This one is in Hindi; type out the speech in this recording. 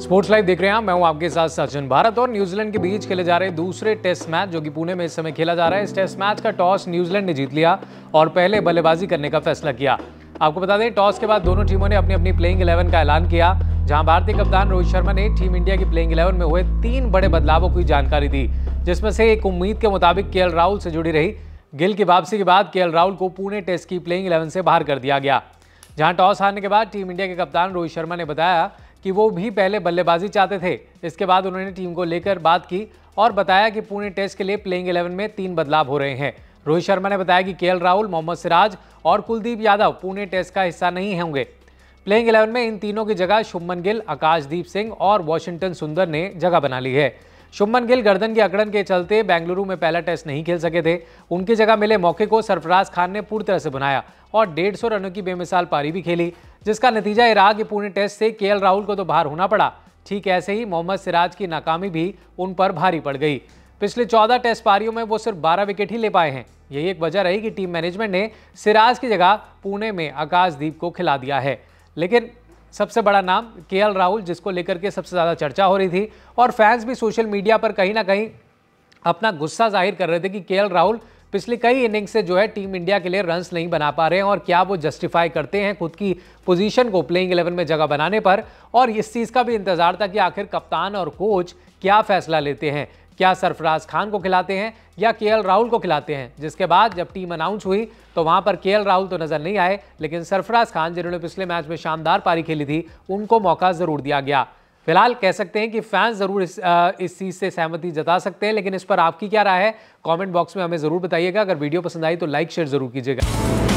स्पोर्ट्स लाइव देख रहे हैं मैं हूं आपके साथ सचिन भारत और न्यूजीलैंड के बीच खेले जा रहे दूसरे टेस्ट मैच जो कि पुणे में इस समय खेला जा रहा है इस टेस्ट मैच का टॉस न्यूजीलैंड ने जीत लिया और पहले बल्लेबाजी करने का फैसला किया आपको बता दें टॉस के बाद दोनों टीमों ने अपनी अपनी प्लेइंग इलेवन का ऐलान किया जहां भारतीय कप्तान रोहित शर्मा ने टीम इंडिया की प्लेइंग इलेवन में हुए तीन बड़े बदलावों की जानकारी दी जिसमें से एक उम्मीद के मुताबिक के राहुल से जुड़ी रही गिल की वापसी के बाद के राहुल को पुणे टेस्ट की प्लेइंग इलेवन से बाहर कर दिया गया जहां टॉस हारने के बाद टीम इंडिया के कप्तान रोहित शर्मा ने बताया कि वो भी पहले बल्लेबाजी चाहते थे इसके बाद उन्होंने टीम को लेकर बात की और बताया कि पुणे टेस्ट के लिए प्लेइंग इलेवन में तीन बदलाव हो रहे हैं रोहित शर्मा ने बताया कि के राहुल मोहम्मद सिराज और कुलदीप यादव पुणे टेस्ट का हिस्सा नहीं होंगे प्लेइंग इलेवन में इन तीनों की जगह शुभमन गिल आकाशदीप सिंह और वॉशिंगटन सुंदर ने जगह बना ली है शुभमन गिल गर्दन की अकड़न के चलते बेंगलुरु में पहला टेस्ट नहीं खेल सके थे उनकी जगह मिले मौके को सरफराज खान ने पूरी तरह से बनाया और डेढ़ रनों की बेमिसाल पारी भी खेली जिसका नतीजा ये रहा कि पुणे टेस्ट से के राहुल को तो बाहर होना पड़ा ठीक ऐसे ही मोहम्मद सिराज की नाकामी भी उन पर भारी पड़ गई पिछले 14 टेस्ट पारियों में वो सिर्फ 12 विकेट ही ले पाए हैं यही एक वजह रही कि टीम मैनेजमेंट ने सिराज की जगह पुणे में आकाशदीप को खिला दिया है लेकिन सबसे बड़ा नाम के राहुल जिसको लेकर के सबसे ज़्यादा चर्चा हो रही थी और फैंस भी सोशल मीडिया पर कहीं ना कहीं अपना गुस्सा जाहिर कर रहे थे कि के राहुल पिछले कई इनिंग्स से जो है टीम इंडिया के लिए रन्स नहीं बना पा रहे हैं और क्या वो जस्टिफाई करते हैं खुद की पोजीशन को प्लेइंग इलेवन में जगह बनाने पर और इस चीज़ का भी इंतज़ार था कि आखिर कप्तान और कोच क्या फैसला लेते हैं क्या सरफराज खान को खिलाते हैं या के राहुल को खिलाते हैं जिसके बाद जब टीम अनाउंस हुई तो वहां पर के राहुल तो नजर नहीं आए लेकिन सरफराज खान जिन्होंने पिछले मैच में शानदार पारी खेली थी उनको मौका जरूर दिया गया फिलहाल कह सकते हैं कि फैंस ज़रूर इस आ, इस चीज़ से सहमति जता सकते हैं लेकिन इस पर आपकी क्या राय है कमेंट बॉक्स में हमें ज़रूर बताइएगा अगर वीडियो पसंद आई तो लाइक शेयर ज़रूर कीजिएगा